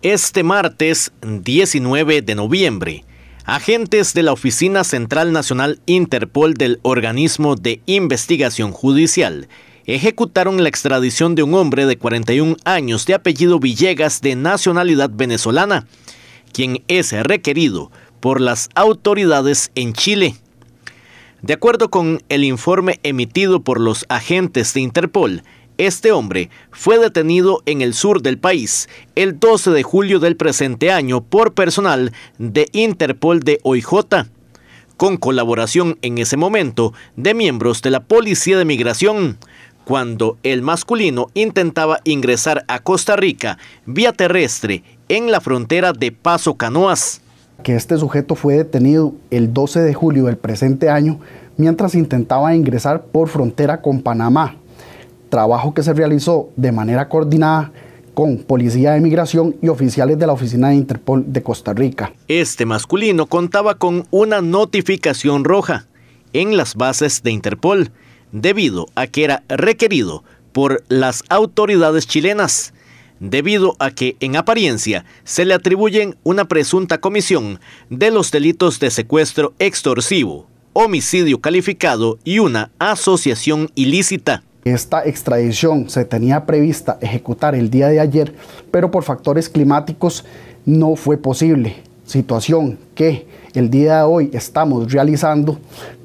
Este martes 19 de noviembre, agentes de la Oficina Central Nacional Interpol del Organismo de Investigación Judicial ejecutaron la extradición de un hombre de 41 años de apellido Villegas de nacionalidad venezolana, quien es requerido por las autoridades en Chile. De acuerdo con el informe emitido por los agentes de Interpol, este hombre fue detenido en el sur del país el 12 de julio del presente año por personal de Interpol de OIJ, con colaboración en ese momento de miembros de la Policía de Migración, cuando el masculino intentaba ingresar a Costa Rica vía terrestre en la frontera de Paso Canoas. Que este sujeto fue detenido el 12 de julio del presente año mientras intentaba ingresar por frontera con Panamá trabajo que se realizó de manera coordinada con Policía de Migración y oficiales de la Oficina de Interpol de Costa Rica. Este masculino contaba con una notificación roja en las bases de Interpol, debido a que era requerido por las autoridades chilenas, debido a que en apariencia se le atribuyen una presunta comisión de los delitos de secuestro extorsivo, homicidio calificado y una asociación ilícita. Esta extradición se tenía prevista ejecutar el día de ayer, pero por factores climáticos no fue posible. Situación que el día de hoy estamos realizando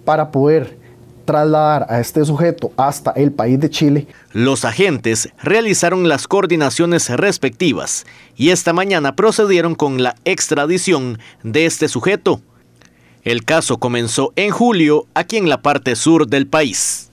para poder trasladar a este sujeto hasta el país de Chile. Los agentes realizaron las coordinaciones respectivas y esta mañana procedieron con la extradición de este sujeto. El caso comenzó en julio aquí en la parte sur del país.